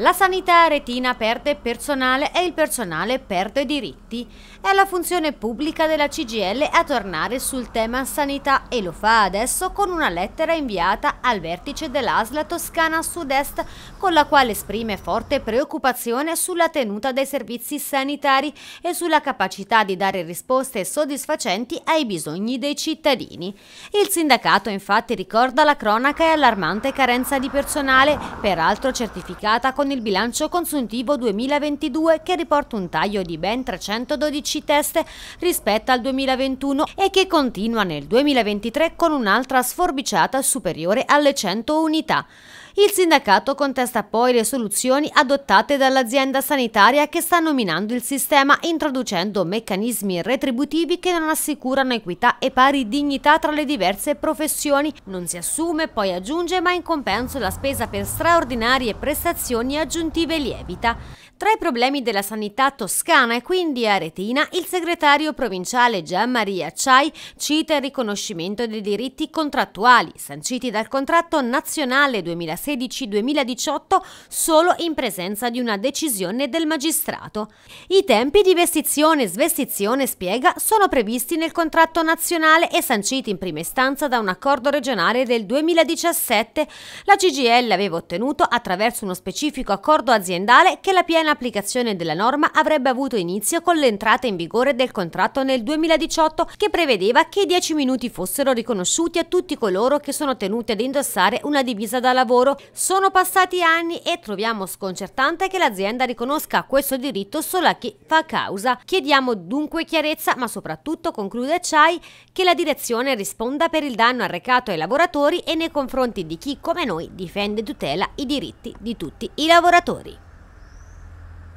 La sanità retina perde personale e il personale perde diritti. È la funzione pubblica della CGL a tornare sul tema sanità e lo fa adesso con una lettera inviata al vertice dell'ASLA Toscana Sud-Est con la quale esprime forte preoccupazione sulla tenuta dei servizi sanitari e sulla capacità di dare risposte soddisfacenti ai bisogni dei cittadini. Il sindacato infatti ricorda la cronaca e allarmante carenza di personale, peraltro certificata con con il bilancio consuntivo 2022 che riporta un taglio di ben 312 test rispetto al 2021 e che continua nel 2023 con un'altra sforbiciata superiore alle 100 unità. Il sindacato contesta poi le soluzioni adottate dall'azienda sanitaria che sta nominando il sistema introducendo meccanismi retributivi che non assicurano equità e pari dignità tra le diverse professioni. Non si assume, poi aggiunge, ma in compenso la spesa per straordinarie prestazioni aggiuntive lievita. Tra i problemi della sanità toscana e quindi aretina, il segretario provinciale Gianmaria Ciai cita il riconoscimento dei diritti contrattuali sanciti dal contratto nazionale 2016-2018 solo in presenza di una decisione del magistrato. I tempi di vestizione e svestizione, spiega, sono previsti nel contratto nazionale e sanciti in prima istanza da un accordo regionale del 2017. La CGL aveva ottenuto attraverso uno specifico specifico accordo aziendale che la piena applicazione della norma avrebbe avuto inizio con l'entrata in vigore del contratto nel 2018 che prevedeva che i 10 minuti fossero riconosciuti a tutti coloro che sono tenuti ad indossare una divisa da lavoro. Sono passati anni e troviamo sconcertante che l'azienda riconosca questo diritto solo a chi fa causa. Chiediamo dunque chiarezza, ma soprattutto, conclude Chai, che la direzione risponda per il danno arrecato ai lavoratori e nei confronti di chi, come noi, difende e tutela i diritti di tutti i lavoratori.